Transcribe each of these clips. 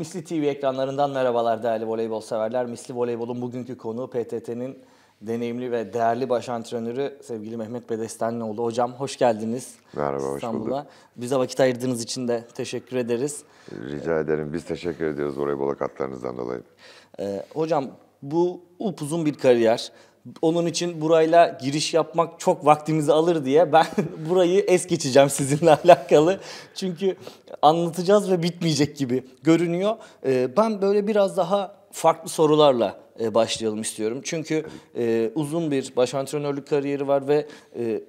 Misli TV ekranlarından merhabalar değerli voleybol severler. Misli Voleybol'un bugünkü konuğu PTT'nin deneyimli ve değerli baş antrenörü sevgili Mehmet Bedestenlioğlu. Hocam hoş geldiniz. Merhaba, İstanbul'a. hoş bulduk. Bize vakit ayırdığınız için de teşekkür ederiz. Rica ederim. Biz teşekkür ediyoruz voleybola katkılarınızdan dolayı. Ee, hocam bu upuzun bir kariyer. Onun için burayla giriş yapmak çok vaktimizi alır diye ben burayı es geçeceğim sizinle alakalı. Çünkü anlatacağız ve bitmeyecek gibi görünüyor. Ee, ben böyle biraz daha farklı sorularla e, başlayalım istiyorum. Çünkü e, uzun bir baş antrenörlük kariyeri var ve e,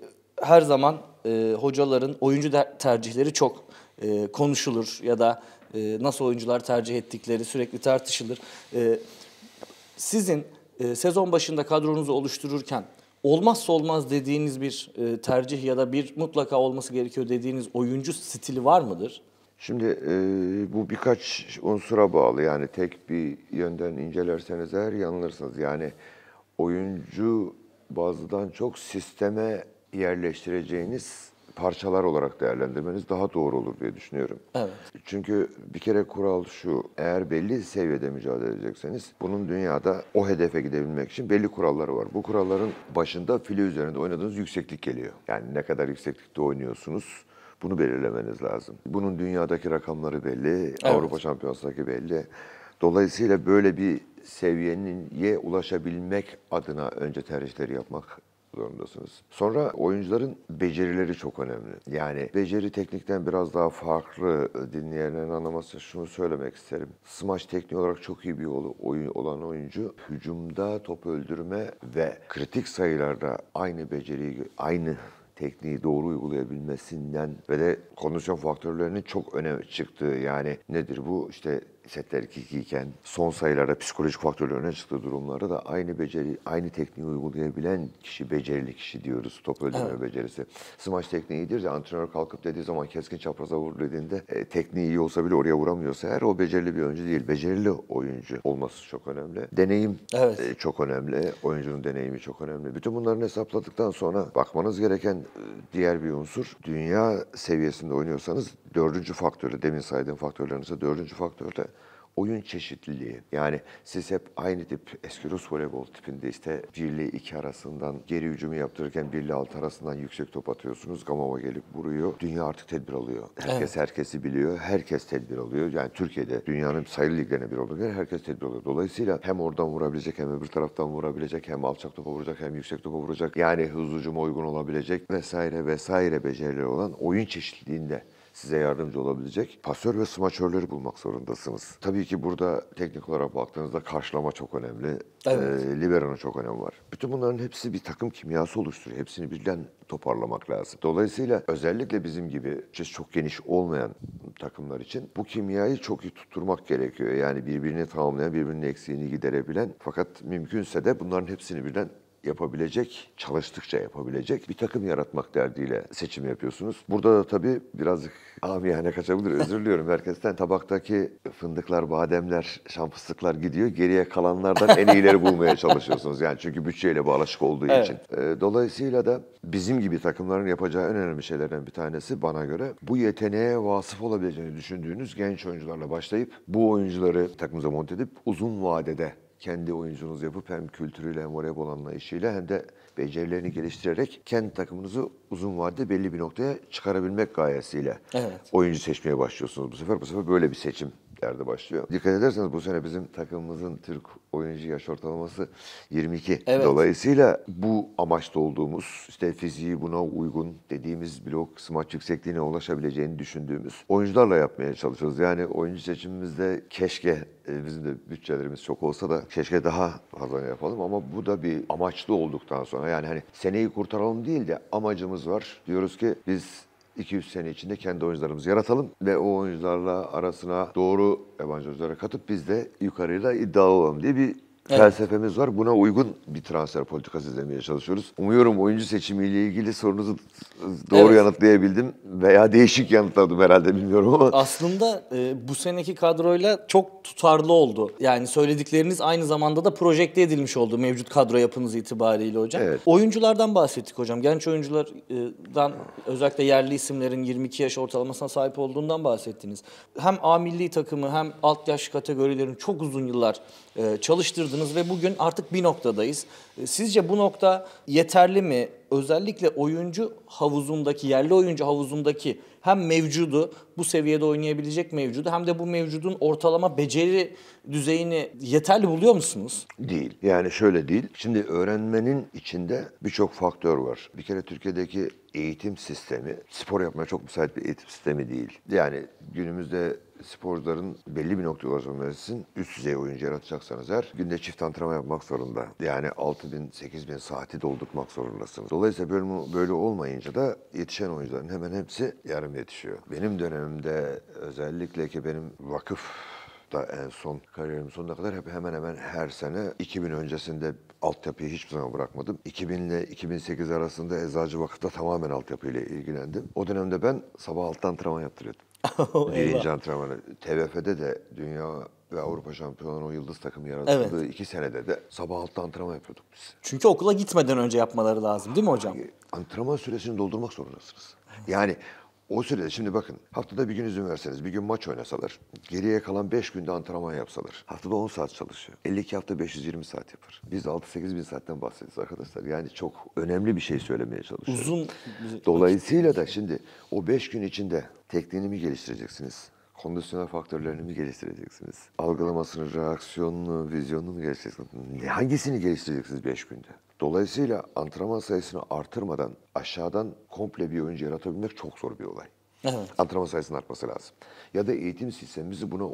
her zaman hocaların oyuncu tercihleri çok konuşulur ya da nasıl oyuncular tercih ettikleri sürekli tartışılır. Sizin e, sezon başında kadronuzu oluştururken olmazsa olmaz dediğiniz bir e, tercih ya da bir mutlaka olması gerekiyor dediğiniz oyuncu stili var mıdır? Şimdi e, bu birkaç unsura bağlı yani tek bir yönden incelerseniz eğer yanılırsınız. Yani oyuncu bazıdan çok sisteme yerleştireceğiniz parçalar olarak değerlendirmeniz daha doğru olur diye düşünüyorum. Evet. Çünkü bir kere kural şu, eğer belli seviyede mücadele edecekseniz bunun dünyada o hedefe gidebilmek için belli kuralları var. Bu kuralların başında file üzerinde oynadığınız yükseklik geliyor. Yani ne kadar yükseklikte oynuyorsunuz, bunu belirlemeniz lazım. Bunun dünyadaki rakamları belli, evet. Avrupa Şampiyonası'ndaki belli. Dolayısıyla böyle bir seviyenin ye ulaşabilmek adına önce tercihleri yapmak zorundasınız. Sonra oyuncuların becerileri çok önemli. Yani beceri teknikten biraz daha farklı e, dinleyenlerin anlaması şunu söylemek isterim. Smaç tekniği olarak çok iyi bir yolu oyun olan oyuncu hücumda top öldürme ve kritik sayılarda aynı beceriyi aynı tekniği doğru uygulayabilmesinden ve de kondisyon faktörlerinin çok öne çıktığı yani nedir bu işte setler 2 iken son sayılarda psikolojik faktörler öne çıktığı durumlarda da aynı beceri, aynı tekniği uygulayabilen kişi becerili kişi diyoruz. Top öldürme evet. becerisi. Smaç tekniği iyidir ya antrenör kalkıp dediği zaman keskin çapraza vur dediğinde e, tekniği iyi olsa bile oraya vuramıyorsa eğer o becerili bir oyuncu değil. Becerili oyuncu olması çok önemli. Deneyim evet. e, çok önemli. Oyuncunun deneyimi çok önemli. Bütün bunların hesapladıktan sonra bakmanız gereken e, diğer bir unsur dünya seviyesinde oynuyorsanız dördüncü faktörle demin saydığım faktörlerinize dördüncü faktörde oyun çeşitliliği. Yani siz hep aynı tip eski Rus voleybol tipinde işte birli iki arasından geri hücumu yaptırırken birli ile arasından yüksek top atıyorsunuz. Gamova gelip vuruyor. Dünya artık tedbir alıyor. Herkes evet. herkesi biliyor. Herkes tedbir alıyor. Yani Türkiye'de dünyanın sayılı liglerine bir olduğu kadar herkes tedbir alıyor. Dolayısıyla hem oradan vurabilecek hem bir taraftan vurabilecek hem alçak topa vuracak hem yüksek topa vuracak. Yani hızlı hücuma uygun olabilecek vesaire vesaire becerileri olan oyun çeşitliliğinde size yardımcı olabilecek pasör ve smaçörleri bulmak zorundasınız. Tabii ki burada teknik olarak baktığınızda karşılama çok önemli. Evet. E, libero'nun çok önemi var. Bütün bunların hepsi bir takım kimyası oluşturuyor. Hepsini birden toparlamak lazım. Dolayısıyla özellikle bizim gibi çok geniş olmayan takımlar için bu kimyayı çok iyi tutturmak gerekiyor. Yani birbirini tamamlayan, birbirinin eksiğini giderebilen fakat mümkünse de bunların hepsini birden yapabilecek, çalıştıkça yapabilecek bir takım yaratmak derdiyle seçim yapıyorsunuz. Burada da tabii birazcık amiyane kaçabilir. Özür diliyorum herkesten. Tabaktaki fındıklar, bademler, şampıslıklar gidiyor. Geriye kalanlardan en iyileri bulmaya çalışıyorsunuz. Yani çünkü bütçeyle bu bağlaşık olduğu evet. için. Ee, dolayısıyla da bizim gibi takımların yapacağı en önemli şeylerden bir tanesi bana göre bu yeteneğe vasıf olabileceğini düşündüğünüz genç oyuncularla başlayıp bu oyuncuları takımıza monte edip uzun vadede kendi oyuncunuz yapıp hem kültürüyle hem voleybol anlayışıyla hem de becerilerini geliştirerek kendi takımınızı uzun vadede belli bir noktaya çıkarabilmek gayesiyle evet. oyuncu seçmeye başlıyorsunuz bu sefer. Bu sefer böyle bir seçim renklerde başlıyor. Dikkat ederseniz bu sene bizim takımımızın Türk oyuncu yaş ortalaması 22. Evet. Dolayısıyla bu amaçta olduğumuz, işte fiziği buna uygun dediğimiz blok smaç yüksekliğine ulaşabileceğini düşündüğümüz oyuncularla yapmaya çalışıyoruz. Yani oyuncu seçimimizde keşke e, bizim de bütçelerimiz çok olsa da keşke daha fazla yapalım ama bu da bir amaçlı olduktan sonra yani hani seneyi kurtaralım değil de amacımız var. Diyoruz ki biz 200 sene içinde kendi oyuncularımızı yaratalım ve o oyuncularla arasına doğru yabancı oyunculara katıp biz de yukarıyla iddialı olalım diye bir Evet. Felsefemiz var. Buna uygun bir transfer politikası izlemeye çalışıyoruz. Umuyorum oyuncu seçimiyle ilgili sorunuzu doğru evet. yanıtlayabildim veya değişik yanıtladım herhalde bilmiyorum ama. Aslında e, bu seneki kadroyla çok tutarlı oldu. Yani söyledikleriniz aynı zamanda da projekte edilmiş oldu mevcut kadro yapınız itibariyle hocam. Evet. Oyunculardan bahsettik hocam. Genç oyunculardan özellikle yerli isimlerin 22 yaş ortalamasına sahip olduğundan bahsettiniz. Hem A milli takımı hem alt yaş kategorilerin çok uzun yıllar e, çalıştırdığı başladınız ve bugün artık bir noktadayız. Ee, sizce bu nokta yeterli mi? Özellikle oyuncu havuzundaki, yerli oyuncu havuzundaki hem mevcudu, bu seviyede oynayabilecek mevcudu hem de bu mevcudun ortalama beceri düzeyini yeterli buluyor musunuz? Değil. Yani şöyle değil. Şimdi öğrenmenin içinde birçok faktör var. Bir kere Türkiye'deki eğitim sistemi spor yapmaya çok müsait bir eğitim sistemi değil. Yani günümüzde sporcuların belli bir noktaya ulaşabilmesinin üst düzey oyuncu yaratacaksanız her günde çift antrenman yapmak zorunda. Yani 6 bin, 8 bin saati doldurmak zorundasınız. Dolayısıyla böyle, böyle olmayınca da yetişen oyuncuların hemen hepsi yarım yetişiyor. Benim dönemimde özellikle ki benim vakıf da en son kariyerim sonuna kadar hep hemen hemen her sene 2000 öncesinde altyapıyı hiçbir zaman bırakmadım. 2000 ile 2008 arasında Eczacı Vakıf'ta tamamen altyapıyla ilgilendim. O dönemde ben sabah alttan antrenman yaptırıyordum. Birinci antrenmanı. TVF'de de dünya ve Avrupa şampiyonu o yıldız takım yaratıldığı evet. iki senede de sabah altı antrenman yapıyorduk biz. Çünkü okula gitmeden önce yapmaları lazım değil mi hocam? Antrenman süresini doldurmak zorundasınız. Yani o sürede şimdi bakın haftada bir gün izin verseniz, bir gün maç oynasalar, geriye kalan 5 günde antrenman yapsalar, haftada 10 saat çalışıyor. 52 hafta 520 saat yapar. Biz 6-8 bin saatten bahsediyoruz arkadaşlar. Yani çok önemli bir şey söylemeye çalışıyorum. Uzun. Dolayısıyla da şimdi o 5 gün içinde tekniğini mi geliştireceksiniz? kondisyonel faktörlerini mi geliştireceksiniz? Algılamasını, reaksiyonunu, vizyonunu mu geliştireceksiniz? Hangisini geliştireceksiniz 5 günde? Dolayısıyla antrenman sayısını artırmadan aşağıdan komple bir oyuncu yaratabilmek çok zor bir olay. Evet. Antrenman sayısının artması lazım. Ya da eğitim sistemimizi buna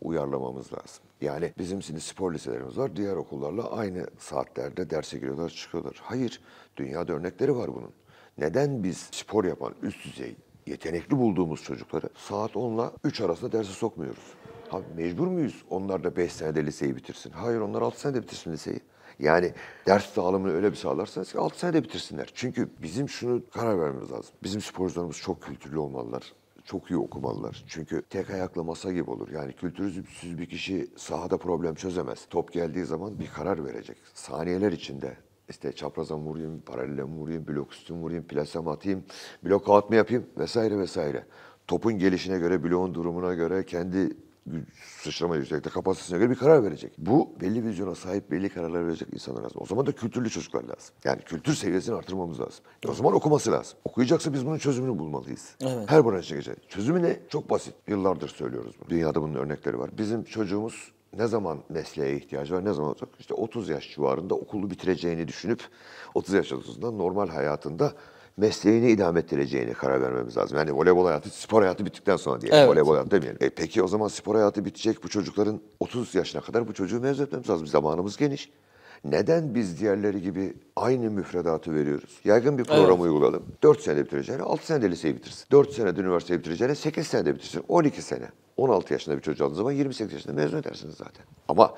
uyarlamamız lazım. Yani bizim şimdi spor liselerimiz var. Diğer okullarla aynı saatlerde derse giriyorlar, çıkıyorlar. Hayır, dünyada örnekleri var bunun. Neden biz spor yapan, üst düzey, yetenekli bulduğumuz çocukları saat 10'la 3 arasında derse sokmuyoruz? Abi mecbur muyuz onlar da 5 senede liseyi bitirsin? Hayır onlar 6 senede bitirsin liseyi. Yani ders dağılımını öyle bir sağlarsanız ki 6 senede bitirsinler. Çünkü bizim şunu karar vermemiz lazım. Bizim sporcularımız çok kültürlü olmalılar çok iyi okumalılar. Çünkü tek ayakla masa gibi olur. Yani kültürsüz bir kişi sahada problem çözemez. Top geldiği zaman bir karar verecek. Saniyeler içinde işte çapraza mı vurayım, paralele mi vurayım, blok üstü mü vurayım, plase mi atayım, blok out mu yapayım vesaire vesaire. Topun gelişine göre, bloğun durumuna göre, kendi sıçrama yüksekte kapasitesine göre bir karar verecek. Bu belli vizyona sahip belli kararlar verecek insanlar lazım. O zaman da kültürlü çocuklar lazım. Yani kültür seviyesini artırmamız lazım. E, o zaman okuması lazım. Okuyacaksa biz bunun çözümünü bulmalıyız. Evet. Her branşa geçer. Çözümü ne? Çok basit. Yıllardır söylüyoruz bunu. Dünyada bunun örnekleri var. Bizim çocuğumuz ne zaman mesleğe ihtiyacı var, ne zaman olacak? İşte 30 yaş civarında okulu bitireceğini düşünüp 30 yaş altından normal hayatında mesleğini idame ettireceğine karar vermemiz lazım. Yani voleybol hayatı, spor hayatı bittikten sonra diyelim. Evet. Voleybol hayatı demeyelim. E peki o zaman spor hayatı bitecek. Bu çocukların 30 yaşına kadar bu çocuğu mezun etmemiz lazım. Zamanımız geniş. Neden biz diğerleri gibi aynı müfredatı veriyoruz? Yaygın bir program evet. uygulayalım. 4 senede bitireceğine 6 senede liseyi bitirsin. 4 senede üniversiteyi bitireceğine 8 senede bitirsin. 12 sene. 16 yaşında bir çocuğu aldığınız zaman 28 yaşında mezun edersiniz zaten. Ama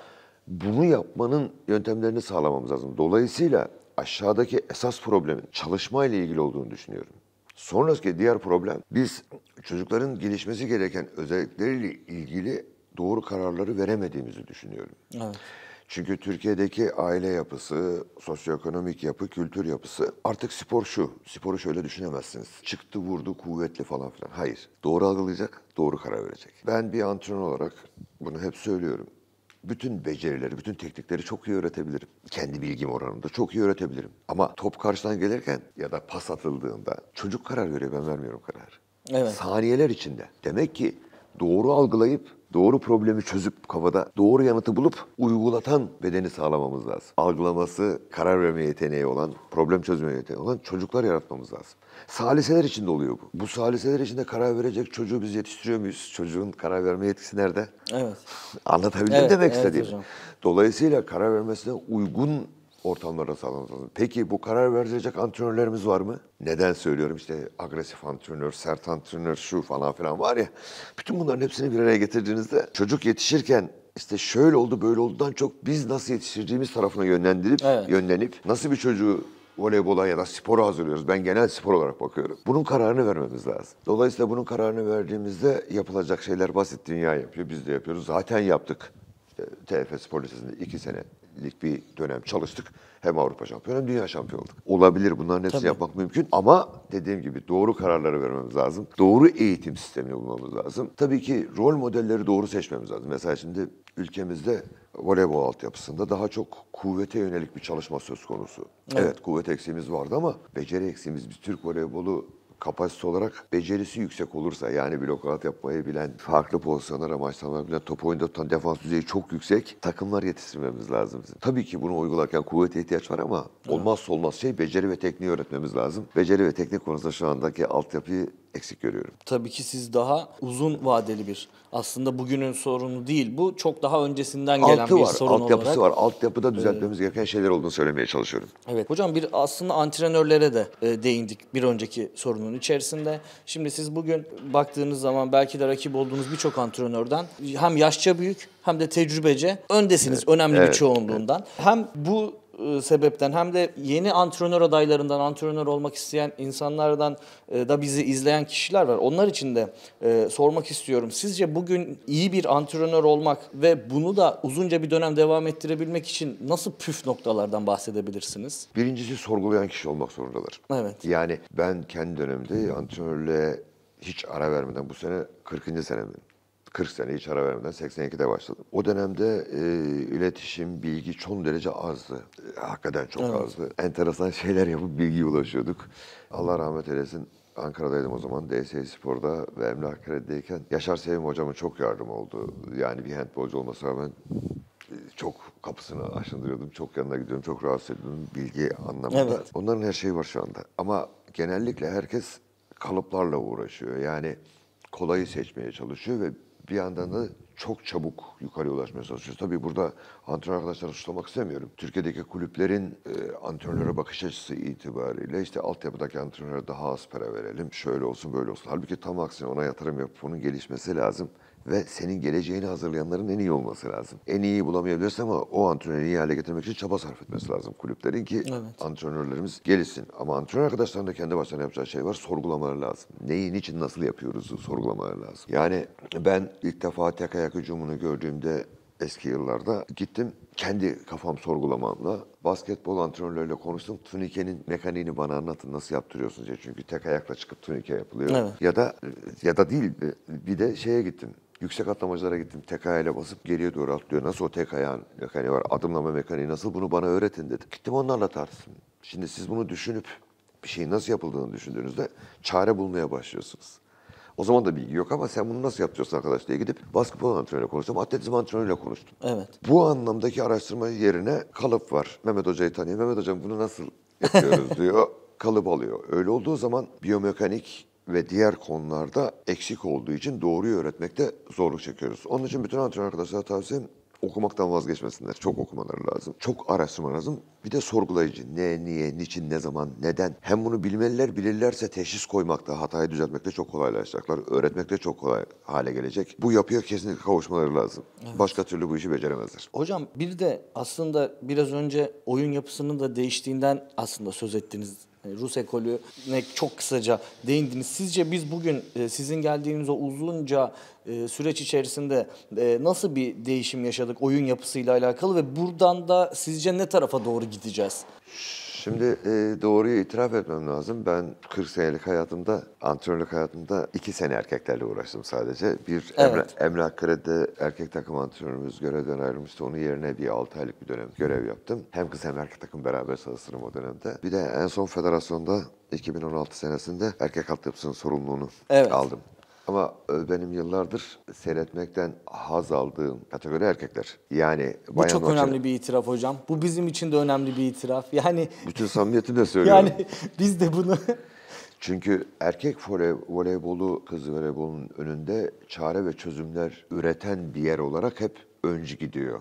bunu yapmanın yöntemlerini sağlamamız lazım. Dolayısıyla aşağıdaki esas problemin çalışma ile ilgili olduğunu düşünüyorum. Sonraki diğer problem biz çocukların gelişmesi gereken özellikleriyle ilgili doğru kararları veremediğimizi düşünüyorum. Evet. Çünkü Türkiye'deki aile yapısı, sosyoekonomik yapı, kültür yapısı artık spor şu. Sporu şöyle düşünemezsiniz. Çıktı vurdu kuvvetli falan filan. Hayır. Doğru algılayacak, doğru karar verecek. Ben bir antrenör olarak bunu hep söylüyorum bütün becerileri, bütün teknikleri çok iyi öğretebilirim. Kendi bilgim oranında çok iyi öğretebilirim. Ama top karşıdan gelirken ya da pas atıldığında çocuk karar veriyor ben vermiyorum karar. Evet. Saniyeler içinde. Demek ki doğru algılayıp doğru problemi çözüp kafada doğru yanıtı bulup uygulatan bedeni sağlamamız lazım. Algılaması, karar verme yeteneği olan, problem çözme yeteneği olan çocuklar yaratmamız lazım. Saliseler içinde oluyor bu. Bu saliseler içinde karar verecek çocuğu biz yetiştiriyor muyuz? Çocuğun karar verme yetkisi nerede? Evet. Anlatabildim evet, demek evet istediğim. Hocam. Dolayısıyla karar vermesine uygun ortamlara sağlanmalı. Peki bu karar verilecek antrenörlerimiz var mı? Neden söylüyorum işte agresif antrenör, sert antrenör şu falan filan var ya. Bütün bunların hepsini bir araya getirdiğinizde çocuk yetişirken işte şöyle oldu böyle oldudan çok biz nasıl yetiştirdiğimiz tarafına yönlendirip evet. yönlenip nasıl bir çocuğu voleybola ya da spora hazırlıyoruz. Ben genel spor olarak bakıyorum. Bunun kararını vermemiz lazım. Dolayısıyla bunun kararını verdiğimizde yapılacak şeyler basit dünya yapıyor. Biz de yapıyoruz. Zaten yaptık. İşte TFS Spor iki sene senelik bir dönem çalıştık. Hem Avrupa şampiyonu hem dünya şampiyonu olduk. Olabilir bunların hepsini Tabii. yapmak mümkün ama dediğim gibi doğru kararları vermemiz lazım. Doğru eğitim sistemini bulmamız lazım. Tabii ki rol modelleri doğru seçmemiz lazım. Mesela şimdi ülkemizde voleybol altyapısında daha çok kuvvete yönelik bir çalışma söz konusu. Evet, evet kuvvet eksiğimiz vardı ama beceri eksiğimiz Bir Türk voleybolu kapasite olarak becerisi yüksek olursa yani blokat yapmayı bilen, farklı pozisyonlara amaçlamayı bilen, top oyunda defans düzeyi çok yüksek takımlar yetiştirmemiz lazım. Bizim. Tabii ki bunu uygularken kuvvete ihtiyaç var ama olmazsa olmaz şey beceri ve tekniği öğretmemiz lazım. Beceri ve teknik konusunda şu andaki altyapıyı eksik görüyorum. Tabii ki siz daha uzun vadeli bir aslında bugünün sorunu değil bu çok daha öncesinden Altı gelen bir var, sorun alt olarak. Altyapısı var. Altyapıda e, düzeltmemiz ee, gereken şeyler olduğunu söylemeye çalışıyorum. Evet hocam bir aslında antrenörlere de e, değindik bir önceki sorunun içerisinde. Şimdi siz bugün baktığınız zaman belki de rakip olduğunuz birçok antrenörden hem yaşça büyük hem de tecrübece öndesiniz evet. önemli evet. bir çoğunluğundan. Evet. Hem bu e, sebepten hem de yeni antrenör adaylarından, antrenör olmak isteyen insanlardan e, da bizi izleyen kişiler var. Onlar için de e, sormak istiyorum. Sizce bugün iyi bir antrenör olmak ve bunu da uzunca bir dönem devam ettirebilmek için nasıl püf noktalardan bahsedebilirsiniz? Birincisi sorgulayan kişi olmak zorundalar. Evet. Yani ben kendi dönemde antrenörle hiç ara vermeden bu sene 40. senem 40 sene hiç ara vermeden 82'de başladım. O dönemde e, iletişim, bilgi çok derece azdı. E, hakikaten çok evet. azdı. Enteresan şeyler yapıp bilgiye ulaşıyorduk. Allah rahmet eylesin. Ankara'daydım o zaman DS Spor'da ve Emre Akkale'deyken Yaşar Sevim hocamın çok yardım oldu. Yani bir handbolcu olmasına rağmen e, çok kapısını aşındırıyordum. Çok yanına gidiyordum. Çok rahatsız ediyordum. Bilgi anlamında. Evet. Onların her şeyi var şu anda. Ama genellikle herkes kalıplarla uğraşıyor. Yani kolayı seçmeye çalışıyor ve bir yandan da çok çabuk yukarı ulaşmaya çalışıyoruz. Tabii burada antrenör arkadaşları suçlamak istemiyorum. Türkiye'deki kulüplerin e, antrenöre bakış açısı itibariyle işte altyapıdaki antrenöre daha az para verelim, şöyle olsun böyle olsun. Halbuki tam aksine ona yatırım yapıp onun gelişmesi lazım ve senin geleceğini hazırlayanların en iyi olması lazım. En iyi bulamayabilirsin ama o antrenörü iyi hale getirmek için çaba sarf etmesi lazım kulüplerin ki evet. antrenörlerimiz gelişsin. Ama antrenör arkadaşların da kendi başlarına yapacağı şey var. Sorgulamaları lazım. Neyin için nasıl yapıyoruz sorgulamaları lazım. Yani ben ilk defa tekrar ayak hücumunu gördüğümde eski yıllarda gittim kendi kafam sorgulamamla basketbol antrenörleriyle konuştum. Turnikenin mekaniğini bana anlatın nasıl yaptırıyorsunuz diye. Çünkü tek ayakla çıkıp turnike yapılıyor. Evet. Ya da ya da değil bir de şeye gittim. Yüksek atlamacılara gittim. Tek ayağıyla basıp geriye doğru atlıyor. Nasıl o tek ayağın mekaniği var? Adımlama mekaniği nasıl? Bunu bana öğretin dedim. Gittim onlarla tartıştım. Şimdi siz bunu düşünüp bir şeyin nasıl yapıldığını düşündüğünüzde çare bulmaya başlıyorsunuz. O zaman da bilgi yok ama sen bunu nasıl yapacaksın arkadaş diye gidip basketbol antrenörüyle konuştum, atletizm antrenörüyle konuştum. Evet. Bu anlamdaki araştırma yerine kalıp var. Mehmet Hoca'yı tanıyor. Mehmet Hocam bunu nasıl yapıyoruz diyor. Kalıp alıyor. Öyle olduğu zaman biyomekanik ve diğer konularda eksik olduğu için doğruyu öğretmekte zorluk çekiyoruz. Onun için bütün antrenör arkadaşlara tavsiyem okumaktan vazgeçmesinler. Çok okumaları lazım. Çok araştırma lazım. Bir de sorgulayıcı. Ne, niye, niçin, ne zaman, neden? Hem bunu bilmeliler, bilirlerse teşhis koymakta, hatayı düzeltmekte çok kolaylaşacaklar. Öğretmekte çok kolay hale gelecek. Bu yapıya kesinlikle kavuşmaları lazım. Evet. Başka türlü bu işi beceremezler. Hocam bir de aslında biraz önce oyun yapısının da değiştiğinden aslında söz ettiğiniz. E, Rus ekolüne çok kısaca değindiniz. Sizce biz bugün e, sizin geldiğiniz o uzunca e, süreç içerisinde nasıl bir değişim yaşadık oyun yapısıyla alakalı ve buradan da sizce ne tarafa doğru gideceğiz? Şimdi e, doğruyu itiraf etmem lazım. Ben 40 senelik hayatımda, antrenörlük hayatımda 2 sene erkeklerle uğraştım sadece. Bir evet. Emre, Emre Akkıra'da erkek takım antrenörümüz görevden ayrılmıştı. Onun yerine bir 6 aylık bir dönem görev yaptım. Hem kız hem erkek takım beraber çalıştırdım o dönemde. Bir de en son federasyonda 2016 senesinde erkek altyapısının sorumluluğunu evet. aldım. Ama e, benim yıllardır seyretmekten haz aldığım kategori erkekler. Yani Bu çok maçı... önemli bir itiraf hocam. Bu bizim için de önemli bir itiraf. Yani bütün samimiyetimle söylüyorum. yani biz de bunu Çünkü erkek voleybolu kız voleybolunun önünde çare ve çözümler üreten bir yer olarak hep öncü gidiyor.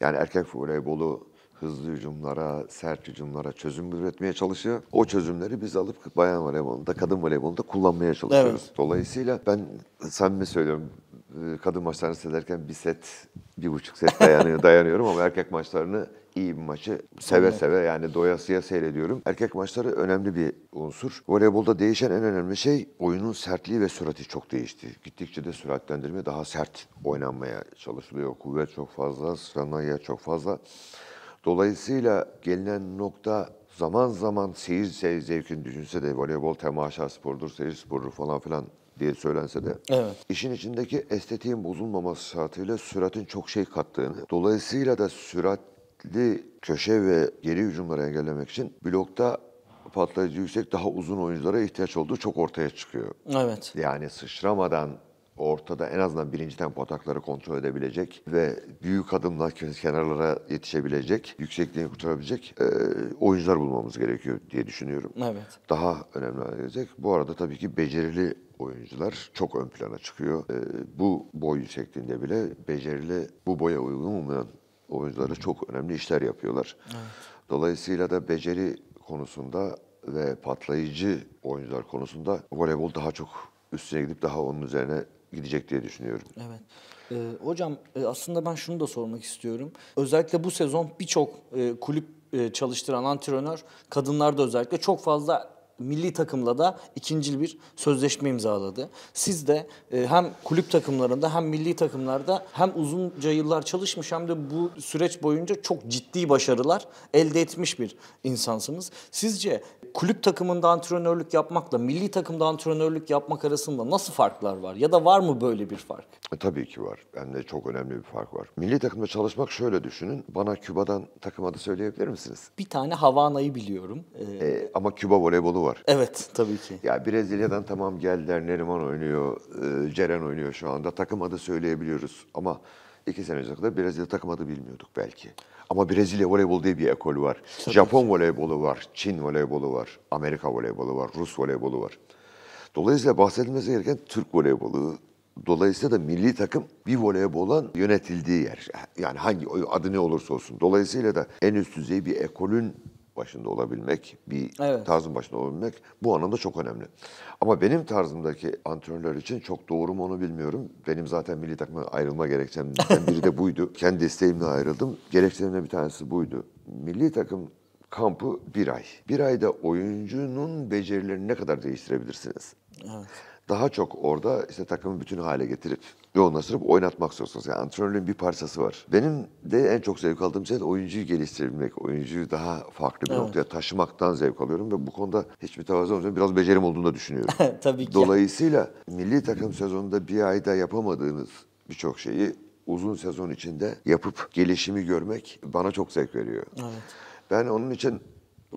Yani erkek voleybolu hızlı hücumlara, sert hücumlara çözüm üretmeye çalışıyor. O çözümleri biz alıp bayan voleybolunda, kadın voleybolunda kullanmaya çalışıyoruz. Evet. Dolayısıyla ben sen mi söylüyorum e, kadın maçlarını seyrederken bir set, bir buçuk set dayanıyor, dayanıyorum ama erkek maçlarını iyi bir maçı seve seve yani doyasıya seyrediyorum. Erkek maçları önemli bir unsur. Voleybolda değişen en önemli şey oyunun sertliği ve sürati çok değişti. Gittikçe de süratlendirme daha sert oynanmaya çalışılıyor. Kuvvet çok fazla, sıranmaya çok fazla. Dolayısıyla gelinen nokta zaman zaman seyir seyir zevkini düşünse de voleybol temaşa spordur seyir spordur falan filan diye söylense de evet. işin içindeki estetiğin bozulmaması şartıyla süratin çok şey kattığını, dolayısıyla da süratli köşe ve geri hücumları engellemek için blokta patlayıcı yüksek daha uzun oyunculara ihtiyaç olduğu çok ortaya çıkıyor. Evet. Yani sıçramadan ortada en azından birinci tempo atakları kontrol edebilecek ve büyük adımla kenarlara yetişebilecek, yüksekliği kurtarabilecek e, oyuncular bulmamız gerekiyor diye düşünüyorum. Evet. Daha önemli hale gelecek. Bu arada tabii ki becerili oyuncular çok ön plana çıkıyor. E, bu boy yüksekliğinde bile becerili, bu boya uygun olmayan oyuncuları çok önemli işler yapıyorlar. Evet. Dolayısıyla da beceri konusunda ve patlayıcı oyuncular konusunda voleybol daha çok üstüne gidip daha onun üzerine gidecek diye düşünüyorum. Evet. Ee, e, hocam aslında ben şunu da sormak istiyorum. Özellikle bu sezon birçok e, kulüp e, çalıştıran antrenör kadınlarda özellikle çok fazla milli takımla da ikincil bir sözleşme imzaladı. Siz de e, hem kulüp takımlarında hem milli takımlarda hem uzunca yıllar çalışmış hem de bu süreç boyunca çok ciddi başarılar elde etmiş bir insansınız. Sizce kulüp takımında antrenörlük yapmakla milli takımda antrenörlük yapmak arasında nasıl farklar var? Ya da var mı böyle bir fark? E, tabii ki var. Hem de çok önemli bir fark var. Milli takımda çalışmak şöyle düşünün. Bana Küba'dan takım adı söyleyebilir misiniz? Bir tane Havana'yı biliyorum. Ee... E, ama Küba voleybolu var var. Evet tabii ki. Ya Brezilya'dan tamam geldiler. Neriman oynuyor, e, Ceren oynuyor şu anda. Takım adı söyleyebiliyoruz ama iki sene önce kadar Brezilya takım adı bilmiyorduk belki. Ama Brezilya voleybol diye bir ekol var. Tabii Japon ki. voleybolu var, Çin voleybolu var, Amerika voleybolu var, Rus voleybolu var. Dolayısıyla bahsedilmesi gereken Türk voleybolu, Dolayısıyla da milli takım bir voleybola yönetildiği yer. Yani hangi adı ne olursa olsun. Dolayısıyla da en üst düzey bir ekolün başında olabilmek, bir evet. tarzın başında olabilmek bu anlamda çok önemli. Ama benim tarzımdaki antrenörler için çok doğru mu onu bilmiyorum. Benim zaten milli takıma ayrılma gerekçemden biri de buydu. Kendi isteğimle ayrıldım. Gerekçelerimden bir tanesi buydu. Milli takım kampı bir ay. Bir ayda oyuncunun becerilerini ne kadar değiştirebilirsiniz? Evet. Daha çok orada işte takımı bütün hale getirip yoğunlaştırıp oynatmak zorundasınız. Yani antrenörlüğün bir parçası var. Benim de en çok zevk aldığım şey oyuncuyu geliştirmek, oyuncuyu daha farklı bir evet. noktaya taşımaktan zevk alıyorum ve bu konuda hiçbir tavazı olmayan biraz becerim olduğunu da düşünüyorum. Tabii ki. Dolayısıyla milli takım sezonunda bir ayda yapamadığınız birçok şeyi uzun sezon içinde yapıp gelişimi görmek bana çok zevk veriyor. Evet. Ben onun için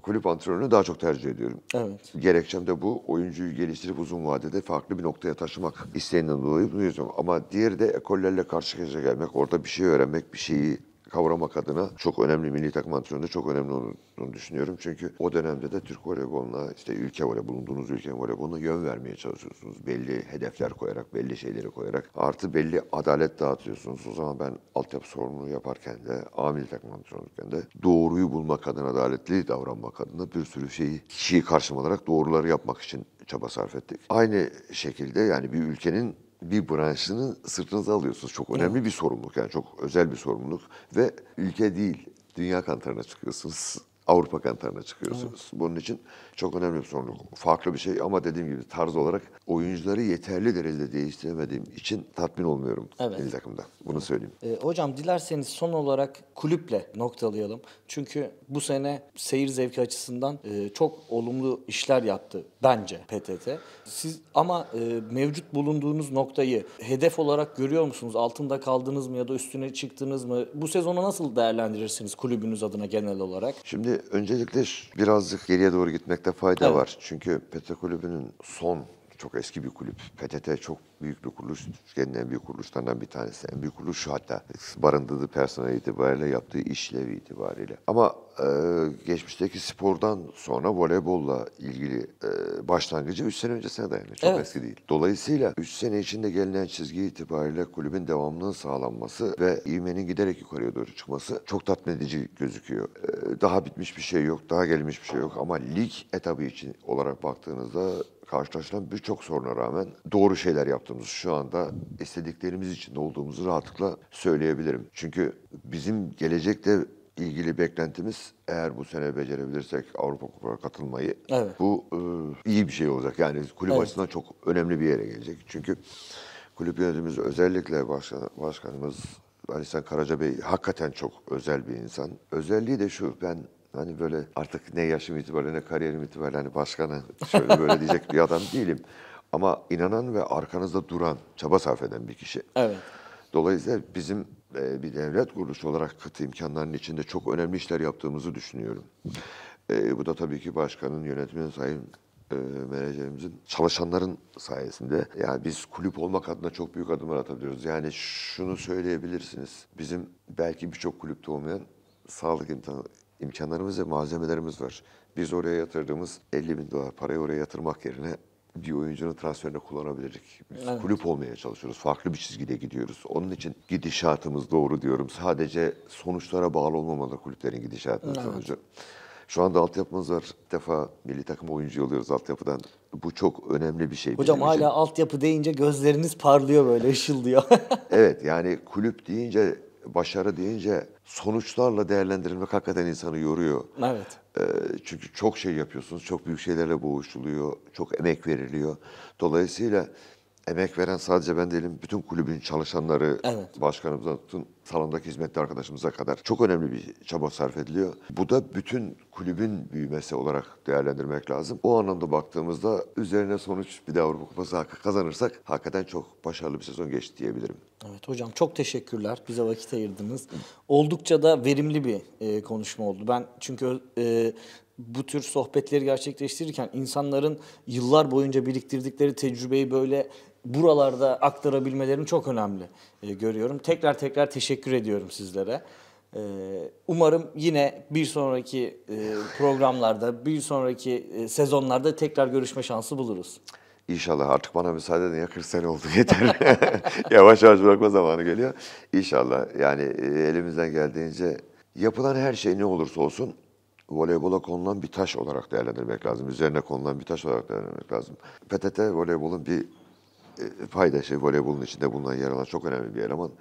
kulüp antrenörünü daha çok tercih ediyorum. Evet. Gerekçem de bu. Oyuncuyu geliştirip uzun vadede farklı bir noktaya taşımak isteğinden dolayı bunu yapıyorum. Ama diğeri de ekollerle karşı karşıya gelmek, orada bir şey öğrenmek, bir şeyi kavramak adına çok önemli milli takım antrenöründe çok önemli olduğunu düşünüyorum. Çünkü o dönemde de Türk voleyboluna işte ülke voleyboluna bulunduğunuz ülkenin voleyboluna yön vermeye çalışıyorsunuz. Belli hedefler koyarak, belli şeyleri koyarak artı belli adalet dağıtıyorsunuz. O zaman ben altyapı sorumluluğu yaparken de, amil takım antrenörlükken de doğruyu bulmak adına, adaletli davranmak adına bir sürü şeyi kişiyi karşımalarak doğruları yapmak için çaba sarf ettik. Aynı şekilde yani bir ülkenin bir branşını sırtınıza alıyorsunuz. Çok önemli evet. bir sorumluluk yani çok özel bir sorumluluk ve ülke değil dünya kantarına çıkıyorsunuz. Avrupa kantarına çıkıyorsunuz. Evet. Bunun için çok önemli bir sorumluluk. Farklı bir şey ama dediğim gibi tarz olarak oyuncuları yeterli derecede değiştiremediğim için tatmin olmuyorum evet. milli takımda. Bunu evet. söyleyeyim. E, hocam dilerseniz son olarak kulüple noktalayalım. Çünkü bu sene seyir zevki açısından e, çok olumlu işler yaptı bence PTT. Siz ama e, mevcut bulunduğunuz noktayı hedef olarak görüyor musunuz? Altında kaldınız mı ya da üstüne çıktınız mı? Bu sezonu nasıl değerlendirirsiniz kulübünüz adına genel olarak? Şimdi öncelikle birazcık geriye doğru gitmekte fayda evet. var. Çünkü PTT Kulübü'nün son çok eski bir kulüp. PTT çok büyük bir kuruluş. Türkiye'nin en büyük kuruluşlarından bir tanesi. En büyük kuruluş hatta barındırdığı personel itibariyle yaptığı işlevi itibariyle. Ama e, geçmişteki spordan sonra voleybolla ilgili e, başlangıcı 3 sene öncesine dayanıyor. Çok evet. eski değil. Dolayısıyla 3 sene içinde gelinen çizgi itibariyle kulübün devamının sağlanması ve ivmenin giderek yukarıya doğru çıkması çok tatmin edici gözüküyor. E, daha bitmiş bir şey yok, daha gelmiş bir şey yok ama lig etabı için olarak baktığınızda karşılaşılan birçok soruna rağmen doğru şeyler yaptığımızı şu anda istediklerimiz için olduğumuzu rahatlıkla söyleyebilirim. Çünkü bizim gelecekte ilgili beklentimiz eğer bu sene becerebilirsek Avrupa Kupası'na katılmayı evet. bu e, iyi bir şey olacak. Yani kulüp evet. açısından çok önemli bir yere gelecek. Çünkü kulüp yönetimimiz özellikle başkan, başkanımız Ali Sen Bey hakikaten çok özel bir insan. Özelliği de şu ben Hani böyle artık ne yaşım itibariyle ne kariyerim itibariyle hani başkanı şöyle böyle diyecek bir adam değilim. Ama inanan ve arkanızda duran, çaba sarf eden bir kişi. Evet. Dolayısıyla bizim e, bir devlet kuruluşu olarak katı imkanların içinde çok önemli işler yaptığımızı düşünüyorum. E, bu da tabii ki başkanın, yönetmenin, sayın e, menajerimizin, çalışanların sayesinde. Yani biz kulüp olmak adına çok büyük adımlar atabiliyoruz. Yani şunu söyleyebilirsiniz, bizim belki birçok kulüpte olmayan sağlık imkanı, imkanlarımız ve malzemelerimiz var. Biz oraya yatırdığımız 50 bin dolar parayı oraya yatırmak yerine bir oyuncunun transferine kullanabilirdik. Biz evet. kulüp olmaya çalışıyoruz. Farklı bir çizgide gidiyoruz. Onun için gidişatımız doğru diyorum. Sadece sonuçlara bağlı olmamalı kulüplerin gidişatının evet. sonucu. Şu anda altyapımız var. Bir defa milli takım oyuncu oluyoruz altyapıdan. Bu çok önemli bir şey. Hocam hala için. altyapı deyince gözleriniz parlıyor böyle ışıldıyor. evet yani kulüp deyince, başarı deyince sonuçlarla değerlendirilmek hakikaten insanı yoruyor. Evet. E, çünkü çok şey yapıyorsunuz, çok büyük şeylerle boğuşuluyor, çok emek veriliyor. Dolayısıyla emek veren sadece ben değilim, bütün kulübün çalışanları, evet. başkanımızdan tutun, salondaki hizmetli arkadaşımıza kadar çok önemli bir çaba sarf ediliyor. Bu da bütün kulübün büyümesi olarak değerlendirmek lazım. O anlamda baktığımızda üzerine sonuç bir de Avrupa Kupası hakkı kazanırsak hakikaten çok başarılı bir sezon geçti diyebilirim. Evet hocam çok teşekkürler. Bize vakit ayırdınız. Oldukça da verimli bir e, konuşma oldu. Ben çünkü e, bu tür sohbetleri gerçekleştirirken insanların yıllar boyunca biriktirdikleri tecrübeyi böyle buralarda aktarabilmelerini çok önemli e, görüyorum. Tekrar tekrar teşekkür ediyorum sizlere. E, umarım yine bir sonraki e, programlarda, bir sonraki e, sezonlarda tekrar görüşme şansı buluruz. İnşallah artık bana müsaade edin ya 40 sene oldu yeter. yavaş yavaş bırakma zamanı geliyor. İnşallah yani e, elimizden geldiğince yapılan her şey ne olursa olsun voleybola konulan bir taş olarak değerlendirmek lazım. Üzerine konulan bir taş olarak değerlendirmek lazım. PTT voleybolun bir e, payda şey voleybolun içinde bulunan yer alan çok önemli bir eleman.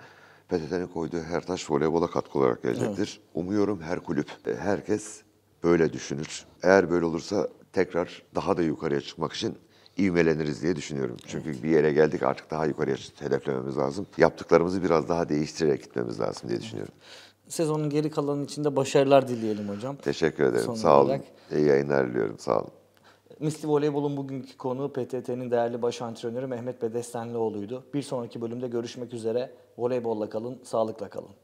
PTT'nin koyduğu her taş voleybola katkı olarak gelecektir. Evet. Umuyorum her kulüp, herkes böyle düşünür. Eğer böyle olursa tekrar daha da yukarıya çıkmak için ivmeleniriz diye düşünüyorum. Çünkü evet. bir yere geldik artık daha yukarıya hedeflememiz lazım. Yaptıklarımızı biraz daha değiştirerek gitmemiz lazım diye düşünüyorum. Sezonun geri kalanı içinde başarılar dileyelim hocam. Teşekkür ederim. Son Sağ olarak. olun. İyi yayınlar diliyorum. Sağ olun. Misli Voleybol'un bugünkü konuğu PTT'nin değerli baş antrenörü Mehmet Bedestenlioğlu'ydu. Bir sonraki bölümde görüşmek üzere. Voleybolla kalın, sağlıkla kalın.